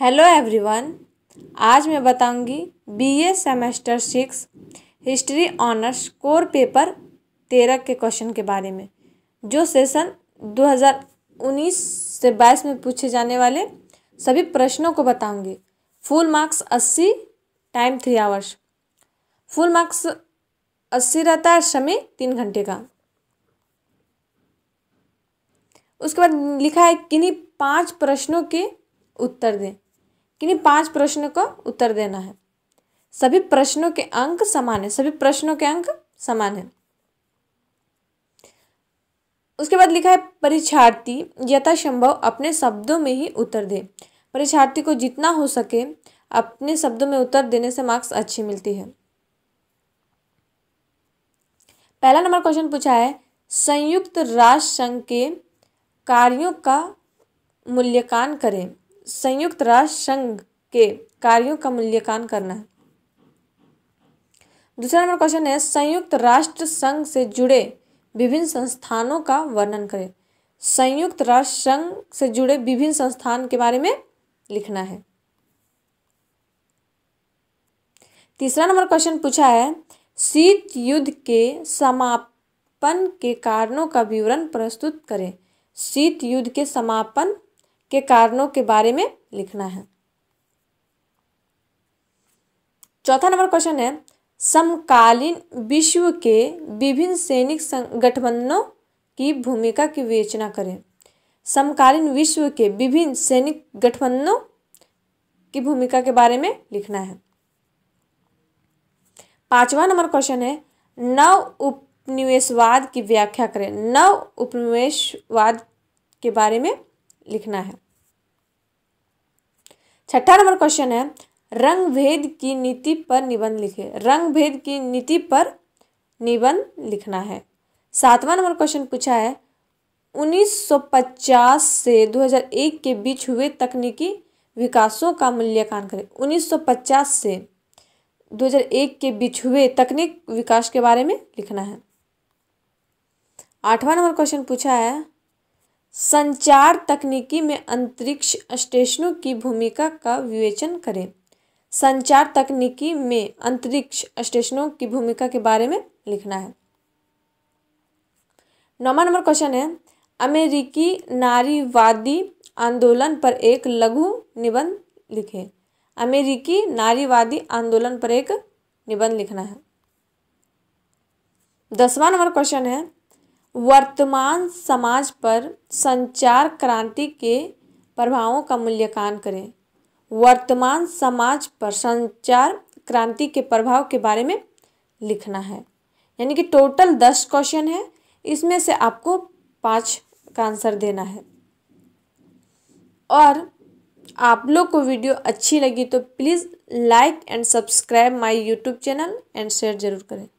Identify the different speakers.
Speaker 1: hello everyone आज मैं बताऊंगी BA semester six history honours core paper तेरह के क्वेश्चन के बारे में जो सेशन 2019 से 22 में पूछे जाने वाले सभी प्रश्नों को बताऊंगी फुल मार्क्स अस्सी time three hours full marks अस्सी रहता है समय तीन घंटे का उसके बाद लिखा है किन्हीं पांच प्रश्नों के उत्तर दें इन्हीं पांच प्रश्नों का उत्तर देना है सभी प्रश्नों के अंक समान है सभी प्रश्नों के अंक समान है उसके बाद लिखा है परीक्षार्थी यथासंभव अपने शब्दों में ही उत्तर दे परीक्षार्थी को जितना हो सके अपने शब्दों में उत्तर देने से मार्क्स अच्छी मिलती है पहला नंबर क्वेश्चन पूछा है संयुक्त राष्ट्र संघ के कार्यों का मूल्यांकन करें संयुक्त राष्ट्र संघ के कार्यों का मूल्यांकन करना है दूसरा नंबर क्वेश्चन है संयुक्त राष्ट्र संघ से जुड़े विभिन्न संस्थानों का वर्णन करें संयुक्त राष्ट्र संघ से जुड़े विभिन्न संस्थान के बारे में लिखना है तीसरा नंबर क्वेश्चन पूछा है शीत युद्ध के समापन के कारणों का विवरण प्रस्तुत करें शीत युद्ध के समापन के कारणों के बारे में लिखना है चौथा नंबर क्वेश्चन है समकालीन विश्व के विभिन्न सैनिक गठबंधनों की भूमिका की विवेचना करें समकालीन विश्व के विभिन्न सैनिक गठबंधनों की भूमिका के बारे में लिखना है पांचवा नंबर क्वेश्चन है नव उपनिवेशवाद की व्याख्या करें नव उपनिवेशवाद के बारे में लिखना है छठा नंबर क्वेश्चन है रंग भेद की नीति पर निबंध लिखे रंग भेद की नीति पर निबंध लिखना है सातवां नंबर क्वेश्चन पूछा है 1950 से 2001 के बीच हुए तकनीकी विकासों का मूल्यांकन करें 1950 से 2001 के बीच हुए तकनीक विकास के बारे में लिखना है आठवां नंबर क्वेश्चन पूछा है संचार तकनीकी में अंतरिक्ष स्टेशनों की भूमिका का विवेचन करें संचार तकनीकी में अंतरिक्ष स्टेशनों की भूमिका के बारे में लिखना है नौवा नंबर क्वेश्चन है अमेरिकी नारीवादी आंदोलन पर एक लघु निबंध लिखें अमेरिकी नारीवादी आंदोलन पर एक निबंध लिखना है दसवां नंबर क्वेश्चन है वर्तमान समाज पर संचार क्रांति के प्रभावों का मूल्यांकन करें वर्तमान समाज पर संचार क्रांति के प्रभाव के बारे में लिखना है यानी कि टोटल दस क्वेश्चन है इसमें से आपको पाँच का आंसर देना है और आप लोग को वीडियो अच्छी लगी तो please like and subscribe my YouTube channel and share ज़रूर करें